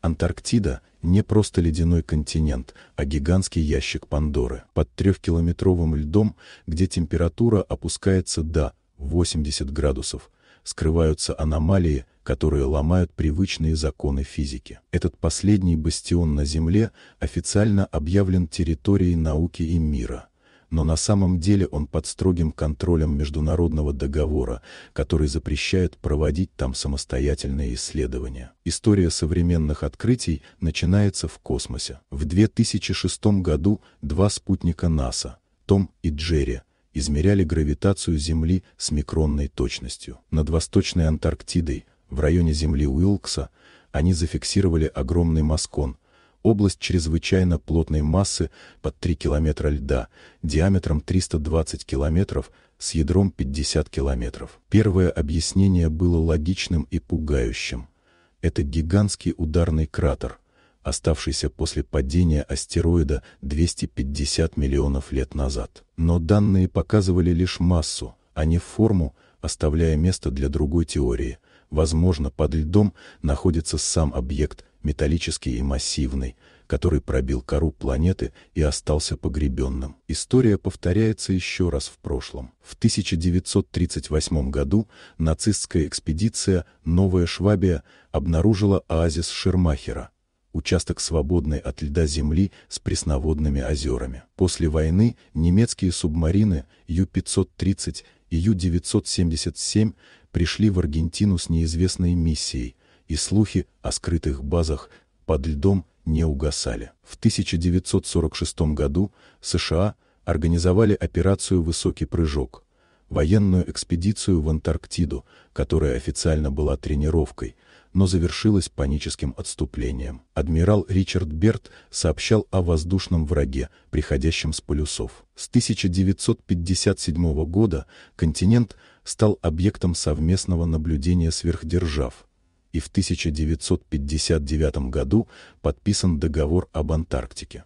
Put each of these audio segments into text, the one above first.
Антарктида – не просто ледяной континент, а гигантский ящик Пандоры. Под трехкилометровым льдом, где температура опускается до 80 градусов, скрываются аномалии, которые ломают привычные законы физики. Этот последний бастион на Земле официально объявлен территорией науки и мира но на самом деле он под строгим контролем международного договора, который запрещает проводить там самостоятельные исследования. История современных открытий начинается в космосе. В 2006 году два спутника НАСА, Том и Джерри, измеряли гравитацию Земли с микронной точностью. Над Восточной Антарктидой, в районе Земли Уилкса, они зафиксировали огромный маскон, область чрезвычайно плотной массы под 3 километра льда, диаметром 320 километров, с ядром 50 километров. Первое объяснение было логичным и пугающим. Это гигантский ударный кратер, оставшийся после падения астероида 250 миллионов лет назад. Но данные показывали лишь массу, а не форму, оставляя место для другой теории. Возможно, под льдом находится сам объект, металлический и массивный, который пробил кору планеты и остался погребенным. История повторяется еще раз в прошлом. В 1938 году нацистская экспедиция «Новая Швабия» обнаружила оазис Шермахера, участок свободный от льда земли с пресноводными озерами. После войны немецкие субмарины Ю-530 Ю-977 пришли в Аргентину с неизвестной миссией, и слухи о скрытых базах под льдом не угасали. В 1946 году США организовали операцию «Высокий прыжок», военную экспедицию в Антарктиду, которая официально была тренировкой – но завершилось паническим отступлением. Адмирал Ричард Берт сообщал о воздушном враге, приходящем с полюсов. С 1957 года континент стал объектом совместного наблюдения сверхдержав, и в 1959 году подписан договор об Антарктике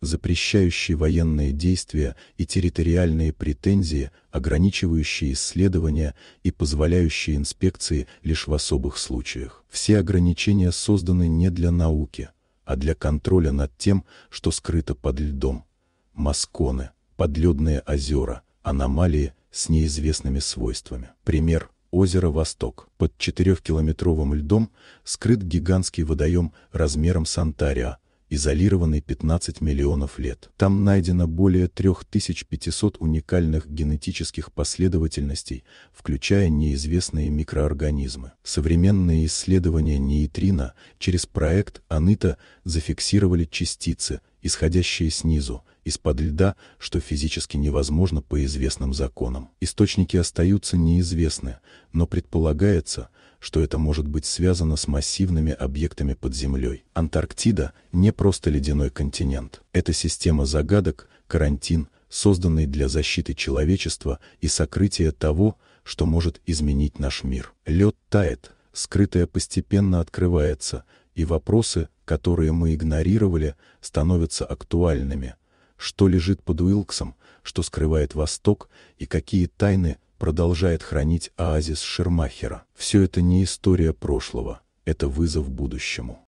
запрещающий военные действия и территориальные претензии, ограничивающие исследования и позволяющие инспекции лишь в особых случаях. Все ограничения созданы не для науки, а для контроля над тем, что скрыто под льдом. Масконы, подледные озера, аномалии с неизвестными свойствами. Пример – озеро Восток. Под четырехкилометровым льдом скрыт гигантский водоем размером с Антария – изолированный 15 миллионов лет. Там найдено более 3500 уникальных генетических последовательностей, включая неизвестные микроорганизмы. Современные исследования нейтрино через проект Аныта зафиксировали частицы – исходящие снизу, из-под льда, что физически невозможно по известным законам. Источники остаются неизвестны, но предполагается, что это может быть связано с массивными объектами под землей. Антарктида – не просто ледяной континент. Это система загадок, карантин, созданный для защиты человечества и сокрытия того, что может изменить наш мир. Лед тает, скрытое постепенно открывается – и вопросы, которые мы игнорировали, становятся актуальными. Что лежит под Уилксом, что скрывает Восток и какие тайны продолжает хранить оазис Шермахера. Все это не история прошлого, это вызов будущему.